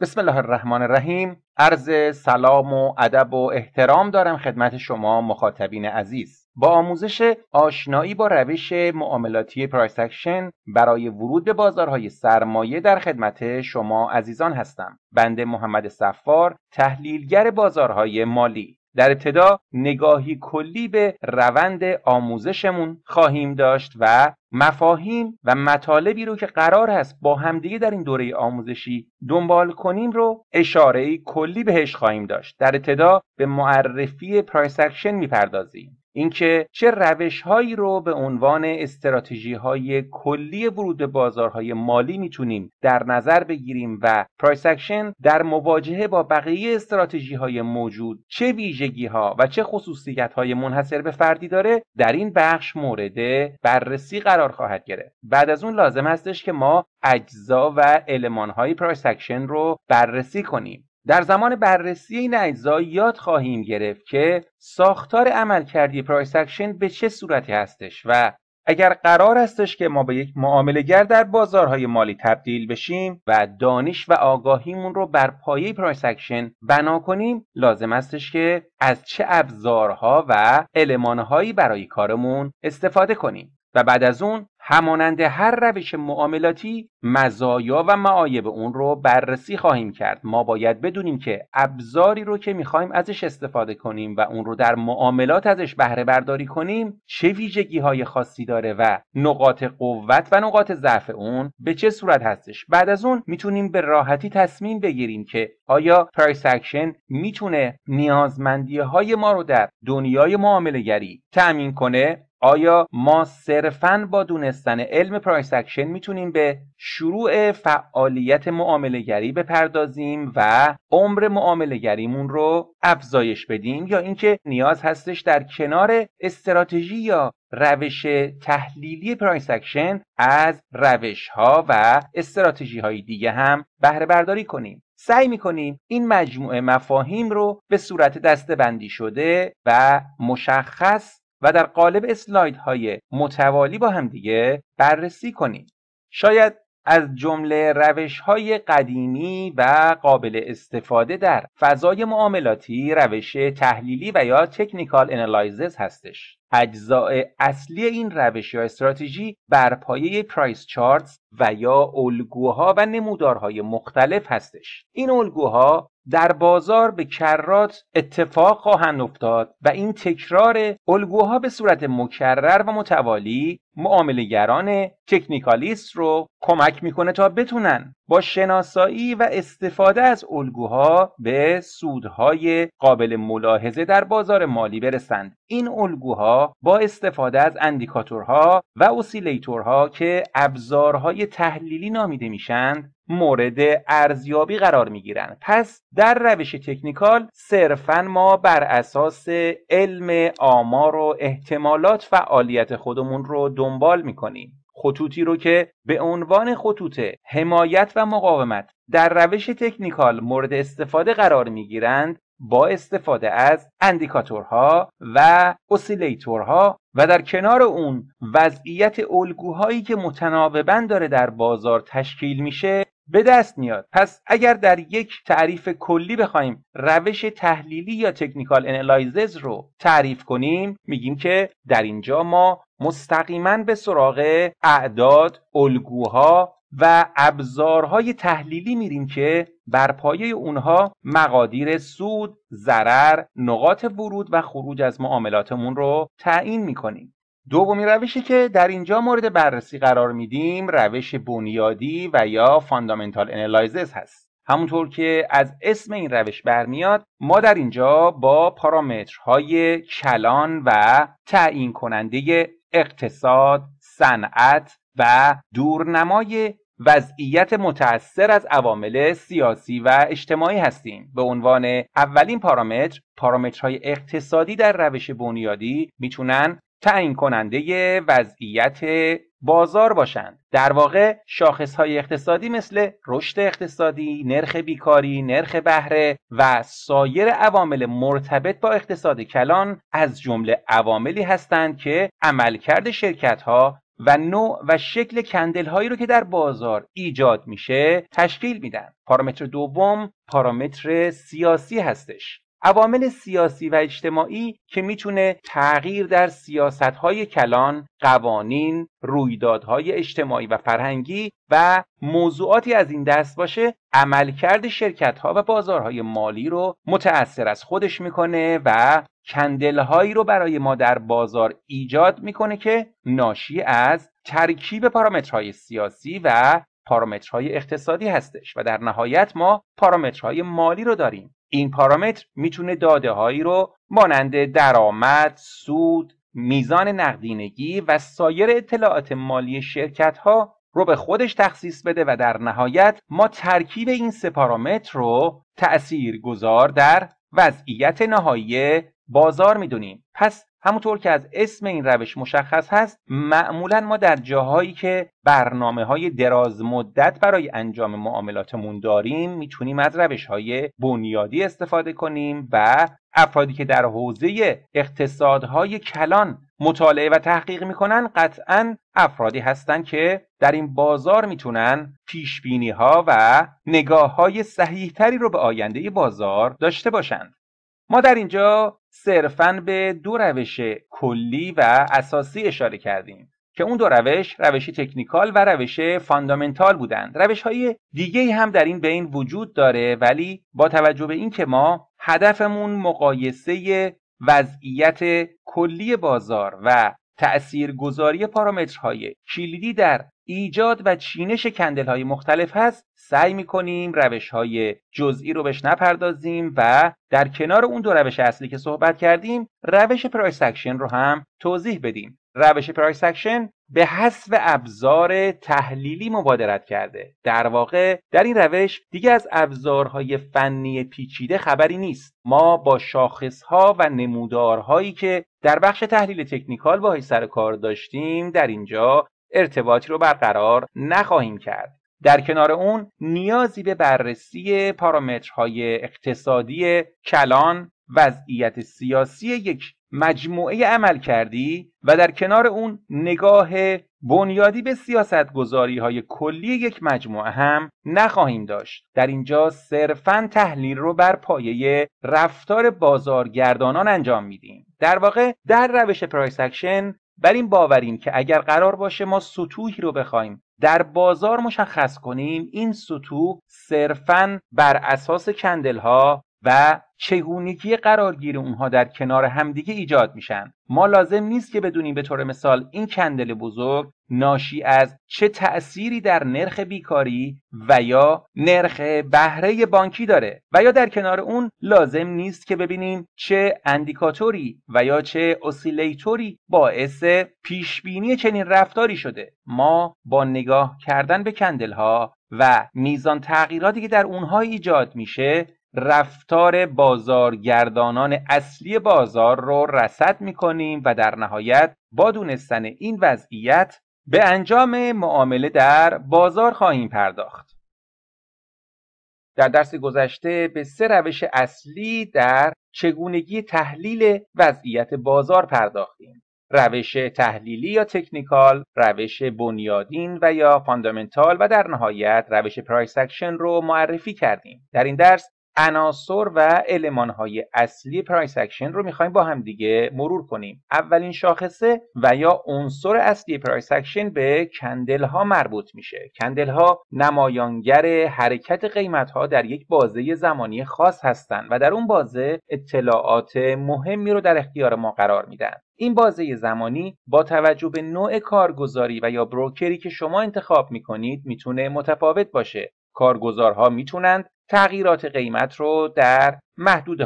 بسم الله الرحمن الرحیم عرض سلام و ادب و احترام دارم خدمت شما مخاطبین عزیز با آموزش آشنایی با روش معاملاتی پرایس اکشن برای ورود به بازارهای سرمایه در خدمت شما عزیزان هستم بنده محمد صفار تحلیلگر بازارهای مالی در ابتدا نگاهی کلی به روند آموزشمون خواهیم داشت و مفاهیم و مطالبی رو که قرار هست با همدیگه در این دوره آموزشی دنبال کنیم رو اشاره کلی بهش خواهیم داشت در ابتدا به معرفی پرایس اکشن میپردازیم اینکه چه هایی رو به عنوان استراتژی های کلی ورود به بازارهای مالی میتونیم در نظر بگیریم و پرایس اکشن در مواجهه با بقیه استراتژی های موجود چه ویژگی ها و چه خصوصیت های منحصر به فردی داره در این بخش مورد بررسی قرار خواهد گرفت بعد از اون لازم هستش که ما اجزا و علمان های پرایس اکشن رو بررسی کنیم در زمان بررسی این اجزا یاد خواهیم گرفت که ساختار عملکردی پرایس اکشن به چه صورتی هستش و اگر قرار هستش که ما به یک معاملهگر در بازارهای مالی تبدیل بشیم و دانش و آگاهیمون رو بر پایه پرایس اکشن بنا کنیم لازم هستش که از چه ابزارها و المانهایی برای کارمون استفاده کنیم و بعد از اون همانند هر روش معاملاتی مزایا و معایب اون رو بررسی خواهیم کرد ما باید بدونیم که ابزاری رو که میخوایم ازش استفاده کنیم و اون رو در معاملات ازش بهره برداری کنیم چه ویژگی های خاصی داره و نقاط قوت و نقاط ضعف اون به چه صورت هستش بعد از اون میتونیم به راحتی تصمیم بگیریم که آیا پرایس اکشن میتونه نیازمندی های ما رو در دنیای معامله گری تأمین کنه آیا ما صرفا با دونستن علم پرایس اکشن میتونیم به شروع فعالیت معاملهگری بپردازیم و عمر گریمون رو افزایش بدیم یا اینکه نیاز هستش در کنار استراتژی یا روش تحلیلی پرایس اکشن از روش ها و استراتژی های دیگه هم بهره برداری کنیم سعی میکنیم این مجموعه مفاهیم رو به صورت دستبندی شده و مشخص و در قالب اسلاید های متوالی با هم دیگه بررسی کنید. شاید از جمله روش های قدیمی و قابل استفاده در فضای معاملاتی روش تحلیلی و یا تکنیکال انالایزز هستش اجزاء اصلی این روش یا استراتژی بر پایه پرایس چارتس و یا الگوها و نمودارهای مختلف هستش این الگوها در بازار به کررات اتفاق خواهند افتاد و این تکرار الگوها به صورت مکرر و متوالی معاملهگران تکنیکالیست رو کمک میکنه تا بتونن با شناسایی و استفاده از الگوها به سودهای قابل ملاحظه در بازار مالی برسند این الگوها با استفاده از اندیکاتورها و اوسیلیتورها که ابزارهای تحلیلی نامیده میشند مورد ارزیابی قرار میگیرند پس در روش تکنیکال صرفا ما بر اساس علم آمار و احتمالات فعالیت خودمون رو دنبال میکنیم خطوطی رو که به عنوان خطوط حمایت و مقاومت در روش تکنیکال مورد استفاده قرار گیرند با استفاده از اندیکاتورها و اوسیلیتورها و در کنار اون وضعیت الگوهایی که متناوبا داره در بازار تشکیل میشه به دست میاد پس اگر در یک تعریف کلی بخوایم روش تحلیلی یا تکنیکال انالایزز رو تعریف کنیم میگیم که در اینجا ما مستقیما به سراغ اعداد، الگوها و ابزارهای تحلیلی میریم که بر پایه اونها مقادیر سود، ضرر، نقاط ورود و خروج از معاملاتمون رو تعیین میکنیم. دومی روشی که در اینجا مورد بررسی قرار میدیم روش بنیادی و یا فاندامنتال انالایزس هست. همونطور که از اسم این روش برمیاد ما در اینجا با پارامترهای کلان و تعیین کننده اقتصاد، صنعت و دورنمای وضعیت متأثر از عوامل سیاسی و اجتماعی هستیم به عنوان اولین پارامتر پارامترهای اقتصادی در روش بنیادی میتونن تعیین کننده وضعیت بازار باشند در واقع شاخص های اقتصادی مثل رشد اقتصادی نرخ بیکاری نرخ بهره و سایر عوامل مرتبط با اقتصاد کلان از جمله عواملی هستند که عملکرد شرکت ها و نوع و شکل کندل هایی رو که در بازار ایجاد میشه تشکیل میدن پارامتر دوم پارامتر سیاسی هستش عوامل سیاسی و اجتماعی که میتونه تغییر در سیاستهای کلان، قوانین، رویدادهای اجتماعی و فرهنگی و موضوعاتی از این دست باشه عملکرد شرکتها و بازارهای مالی رو متأثر از خودش میکنه و کندلهایی رو برای ما در بازار ایجاد میکنه که ناشی از ترکیب پارامترهای سیاسی و پارامترهای اقتصادی هستش و در نهایت ما پارامترهای مالی رو داریم این پارامتر میتونه داده هایی رو مانند درآمد، سود، میزان نقدینگی و سایر اطلاعات مالی شرکت ها رو به خودش تخصیص بده و در نهایت ما ترکیب این سه پارامتر رو تأثیر گذار در وضعیت نهایی بازار میدونیم پس همونطور که از اسم این روش مشخص هست معمولا ما در جاهایی که برنامه های دراز مدت برای انجام معاملاتمون داریم میتونیم از روش های بنیادی استفاده کنیم و افرادی که در حوزه اقتصادهای کلان مطالعه و تحقیق میکنن قطعا افرادی هستند که در این بازار میتونن پیش ها و نگاه های صحیح تری رو به آینده بازار داشته باشند ما در اینجا صرفا به دو روش کلی و اساسی اشاره کردیم که اون دو روش روش تکنیکال و روش فاندامنتال بودند روش های دیگه هم در این بین وجود داره ولی با توجه به اینکه ما هدفمون مقایسه وضعیت کلی بازار و تأثیر گذاری پارامترهای کلیدی در ایجاد و چینش کندل های مختلف هست سعی کنیم روش های جزئی رو بهش نپردازیم و در کنار اون دو روش اصلی که صحبت کردیم روش پرایس اکشن رو هم توضیح بدیم روش پرایس اکشن به حسب ابزار تحلیلی مبادرت کرده در واقع در این روش دیگه از ابزارهای فنی پیچیده خبری نیست ما با شاخصها و نمودارهایی که در بخش تحلیل تکنیکال باهی سر کار داشتیم در اینجا ارتباطی رو برقرار نخواهیم کرد در کنار اون نیازی به بررسی پارامترهای اقتصادی کلان وضعیت سیاسی یک مجموعه عمل کردی و در کنار اون نگاه بنیادی به سیاست گذاری های کلی یک مجموعه هم نخواهیم داشت در اینجا صرفا تحلیل رو بر پایه رفتار بازارگردانان انجام میدیم در واقع در روش پرایس اکشن بر این باوریم که اگر قرار باشه ما سطوحی رو بخوایم در بازار مشخص کنیم این سطوح صرفا بر اساس کندل ها و چگونگی قرارگیر اونها در کنار همدیگه ایجاد میشن ما لازم نیست که بدونیم به طور مثال این کندل بزرگ ناشی از چه تأثیری در نرخ بیکاری و یا نرخ بهره بانکی داره و یا در کنار اون لازم نیست که ببینیم چه اندیکاتوری و یا چه اسیلیتوری باعث پیشبینی چنین رفتاری شده ما با نگاه کردن به کندل ها و میزان تغییراتی که در اونها ایجاد میشه رفتار بازارگردانان اصلی بازار رو رصد میکنیم و در نهایت با دونستن این وضعیت به انجام معامله در بازار خواهیم پرداخت. در درس گذشته به سه روش اصلی در چگونگی تحلیل وضعیت بازار پرداختیم. روش تحلیلی یا تکنیکال، روش بنیادین و یا فاندامنتال و در نهایت روش پرایس اکشن رو معرفی کردیم. در این درس عناصر و المانهای اصلی پرایس اکشن رو میخوایم با هم دیگه مرور کنیم اولین شاخصه و یا عنصر اصلی پرایس اکشن به کندل ها مربوط میشه کندل ها نمایانگر حرکت قیمت ها در یک بازه زمانی خاص هستند و در اون بازه اطلاعات مهمی رو در اختیار ما قرار میدن این بازه زمانی با توجه به نوع کارگزاری و یا بروکری که شما انتخاب میکنید میتونه متفاوت باشه کارگزارها میتونند تغییرات قیمت رو در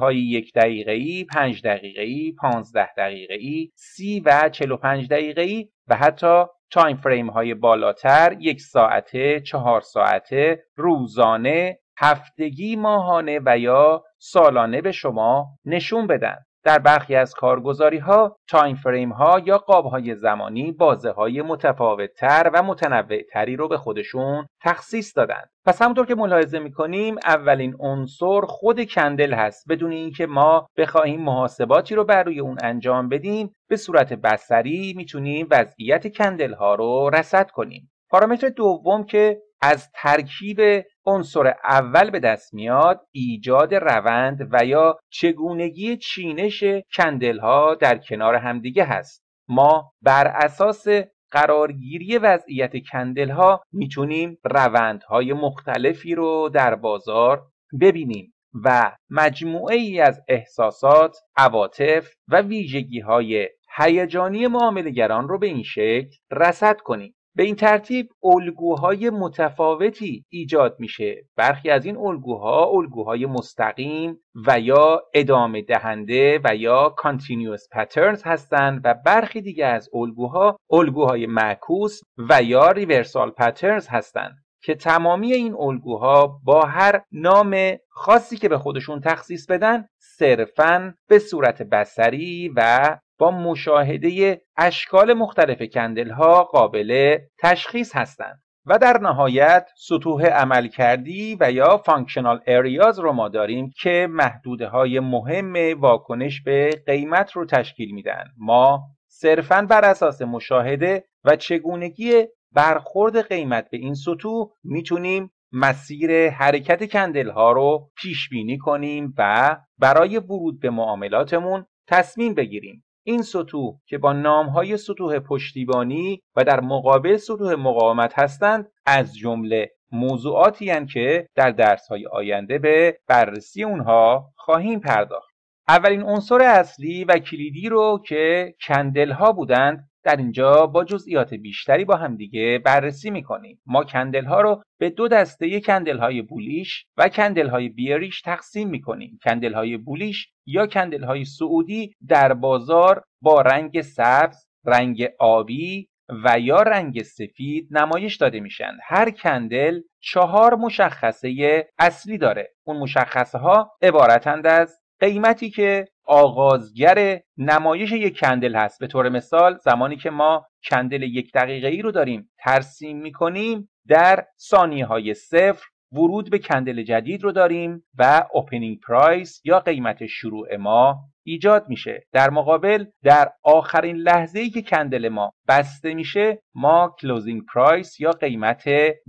های یک دقیقه ای، پنج دقیقه ای، پانزده دقیقه ای، سی و چل و پنج دقیقه ای و حتی تایم فریم های بالاتر یک ساعته، چهار ساعته، روزانه، هفتگی، ماهانه و یا سالانه به شما نشون بدن. در برخی از کارگزاری ها، تایم فریم ها یا قاب های زمانی بازه های متفاوت تر و متنوع تری رو به خودشون تخصیص دادند. پس همونطور که ملاحظه میکنیم اولین عنصر خود کندل هست بدون اینکه ما بخواهیم محاسباتی رو بر روی اون انجام بدیم به صورت بصری میتونیم وضعیت کندل ها رو رصد کنیم. پارامتر دوم که از ترکیب عنصر اول به دست میاد ایجاد روند و یا چگونگی چینش کندل ها در کنار همدیگه هست ما بر اساس قرارگیری وضعیت کندل ها میتونیم روند های مختلفی رو در بازار ببینیم و مجموعه ای از احساسات، عواطف و ویژگی های هیجانی معاملگران رو به این شکل رصد کنیم. به این ترتیب الگوهای متفاوتی ایجاد میشه برخی از این الگوها الگوهای مستقیم و یا ادامه دهنده و یا continuous patterns هستند و برخی دیگه از الگوها الگوهای معکوس و یا ریورسال patterns هستند که تمامی این الگوها با هر نام خاصی که به خودشون تخصیص بدن صرفا به صورت بسری و مشاهده اشکال مختلف کندل ها قابل تشخیص هستند و در نهایت سطوح عملکردی و یا فانکشنال اریاز رو ما داریم که محدوده های مهم واکنش به قیمت رو تشکیل میدن ما صرفا بر اساس مشاهده و چگونگی برخورد قیمت به این سطوح میتونیم مسیر حرکت کندل ها رو پیش بینی کنیم و برای ورود به معاملاتمون تصمیم بگیریم این سطوح که با نامهای سطوح پشتیبانی و در مقابل سطوح مقاومت هستند از جمله موضوعاتی هستند که در های آینده به بررسی اونها خواهیم پرداخت. اولین عنصر اصلی و کلیدی رو که کندل ها بودند در اینجا با جزئیات بیشتری با همدیگه بررسی میکنیم ما کندل ها رو به دو دسته کندل های بولیش و کندل های بیریش تقسیم میکنیم کندل های بولیش یا کندل های سعودی در بازار با رنگ سبز رنگ آبی و یا رنگ سفید نمایش داده میشن هر کندل چهار مشخصه اصلی داره اون مشخصه ها عبارتند از قیمتی که آغازگر نمایش یک کندل هست به طور مثال زمانی که ما کندل یک دقیقه ای رو داریم ترسیم کنیم در ثانیه های صفر ورود به کندل جدید رو داریم و اوپنینگ پرایس یا قیمت شروع ما ایجاد میشه در مقابل در آخرین لحظه ای که کندل ما بسته میشه ما کلوزینگ پرایس یا قیمت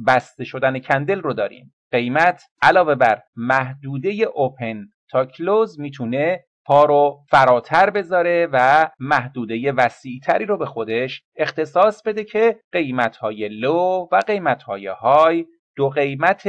بسته شدن کندل رو داریم قیمت علاوه بر محدوده اوپن تا کلوز میتونه پا رو فراتر بذاره و محدوده وسیعتری رو به خودش اختصاص بده که قیمت های لو و قیمت های های دو قیمت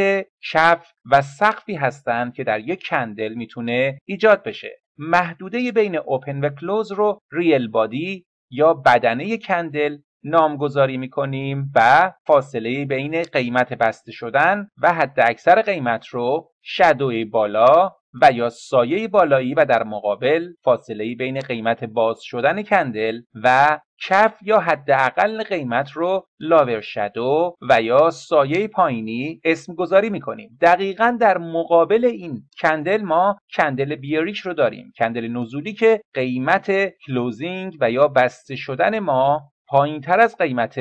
کف و سقفی هستند که در یک کندل میتونه ایجاد بشه محدوده بین اوپن و کلوز رو ریل بادی یا بدنه کندل نامگذاری میکنیم و فاصله بین قیمت بسته شدن و حد اکثر قیمت رو شدوی بالا و یا سایه بالایی و در مقابل فاصله بین قیمت باز شدن کندل و کف یا حداقل قیمت رو لاور شدو و یا سایه پایینی اسم گذاری میکنیم دقیقا در مقابل این کندل ما کندل بیریش رو داریم کندل نزولی که قیمت کلوزینگ و یا بسته شدن ما پایین تر از قیمت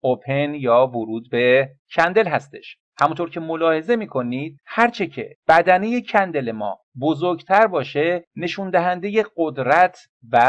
اوپن یا ورود به کندل هستش همونطور که ملاحظه میکنید هرچه که بدنه کندل ما بزرگتر باشه نشون دهنده قدرت و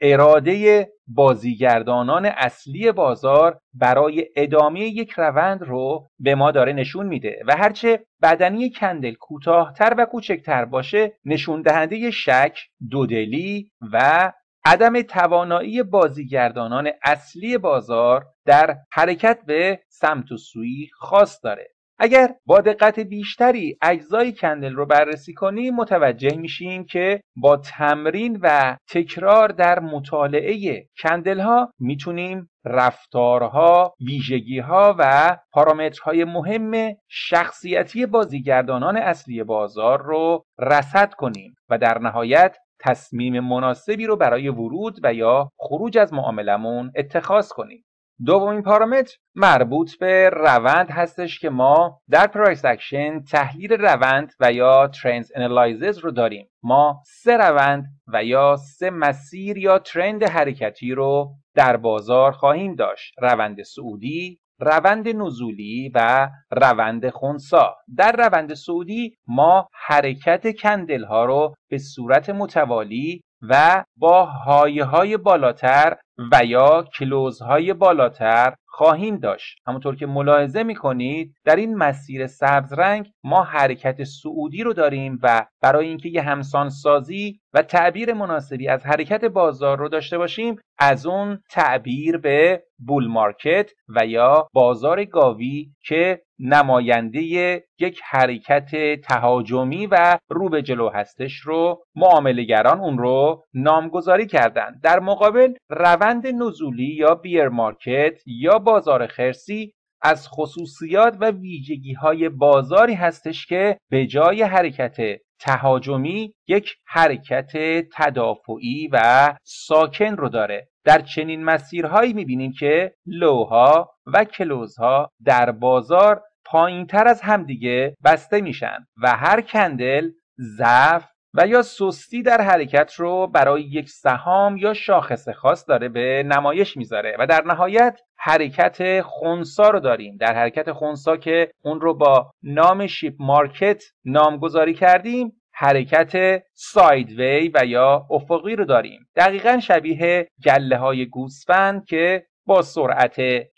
اراده بازیگردانان اصلی بازار برای ادامه یک روند رو به ما داره نشون میده و هرچه بدنی کندل کوتاهتر و کوچکتر باشه نشون دهنده شک، دودلی و عدم توانایی بازیگردانان اصلی بازار در حرکت به سمت و سوی خاص داره اگر با دقت بیشتری اجزای کندل رو بررسی کنیم متوجه میشیم که با تمرین و تکرار در مطالعه کندل ها میتونیم رفتارها، ویژگیها و پارامترهای مهم شخصیتی بازیگردانان اصلی بازار رو رصد کنیم و در نهایت تصمیم مناسبی رو برای ورود و یا خروج از معاملمون اتخاذ کنیم دومین پارامتر مربوط به روند هستش که ما در پرایس اکشن تحلیل روند و یا ترندز انالایزز رو داریم ما سه روند و یا سه مسیر یا ترند حرکتی رو در بازار خواهیم داشت روند سعودی روند نزولی و روند خونسا در روند سعودی ما حرکت کندل ها رو به صورت متوالی و با های های بالاتر و یا کلوز های بالاتر خواهیم داشت همونطور که ملاحظه میکنید در این مسیر سبز رنگ ما حرکت سعودی رو داریم و برای اینکه یه همسان سازی و تعبیر مناسبی از حرکت بازار رو داشته باشیم از اون تعبیر به بول مارکت و یا بازار گاوی که نماینده یک حرکت تهاجمی و رو به جلو هستش رو معاملهگران اون رو نامگذاری کردند در مقابل روند نزولی یا بیر مارکت یا بازار خرسی از خصوصیات و ویژگی های بازاری هستش که به جای حرکت تهاجمی یک حرکت تدافعی و ساکن رو داره در چنین مسیرهایی میبینیم که لوها و کلوزها در بازار تر از همدیگه بسته میشن و هر کندل ضعف و یا سستی در حرکت رو برای یک سهام یا شاخص خاص داره به نمایش میذاره و در نهایت حرکت خونسا رو داریم در حرکت خونسا که اون رو با نام شیپ مارکت نامگذاری کردیم حرکت سایدوی و یا افقی رو داریم دقیقا شبیه گله های گوسفند که با سرعت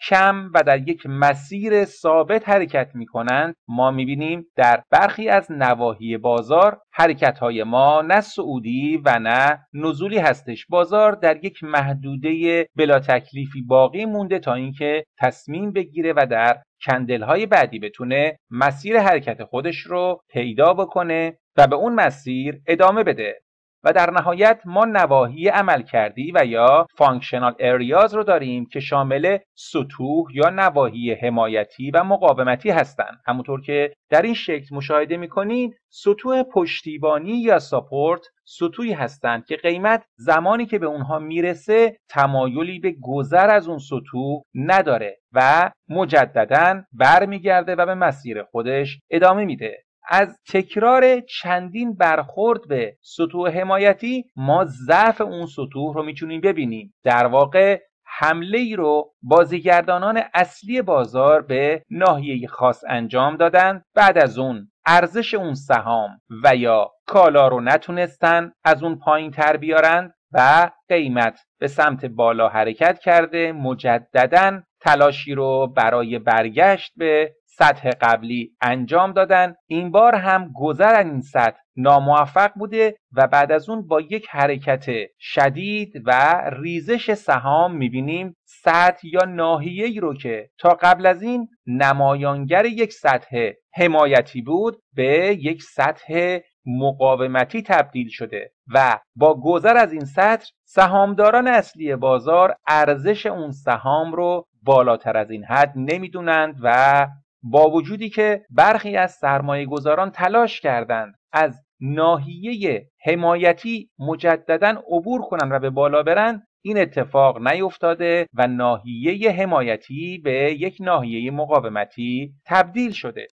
کم و در یک مسیر ثابت حرکت می کنند ما می بینیم در برخی از نواحی بازار حرکت های ما نه سعودی و نه نزولی هستش بازار در یک محدوده بلا تکلیفی باقی مونده تا اینکه تصمیم بگیره و در کندل های بعدی بتونه مسیر حرکت خودش رو پیدا بکنه و به اون مسیر ادامه بده و در نهایت ما نواحی عمل کردی و یا فانکشنال اریاز رو داریم که شامل سطوح یا نواحی حمایتی و مقاومتی هستند همونطور که در این شکل مشاهده میکنید سطوح پشتیبانی یا ساپورت سطوحی هستند که قیمت زمانی که به اونها میرسه تمایلی به گذر از اون سطوح نداره و مجددا برمیگرده و به مسیر خودش ادامه میده از تکرار چندین برخورد به سطوح حمایتی ما ضعف اون سطوح رو میتونیم ببینیم در واقع حمله ای رو بازیگردانان اصلی بازار به ناحیه خاص انجام دادند. بعد از اون ارزش اون سهام و یا کالا رو نتونستن از اون پایین تر بیارند و قیمت به سمت بالا حرکت کرده مجددا تلاشی رو برای برگشت به سطح قبلی انجام دادن این بار هم گذر این سطح ناموفق بوده و بعد از اون با یک حرکت شدید و ریزش سهام میبینیم سطح یا ناحیه ای رو که تا قبل از این نمایانگر یک سطح حمایتی بود به یک سطح مقاومتی تبدیل شده و با گذر از این سطح سهامداران اصلی بازار ارزش اون سهام رو بالاتر از این حد نمیدونند و با وجودی که برخی از سرمایه گذاران تلاش کردند از ناحیه حمایتی مجددا عبور کنند و به بالا برند این اتفاق نیفتاده و ناحیه حمایتی به یک ناحیه مقاومتی تبدیل شده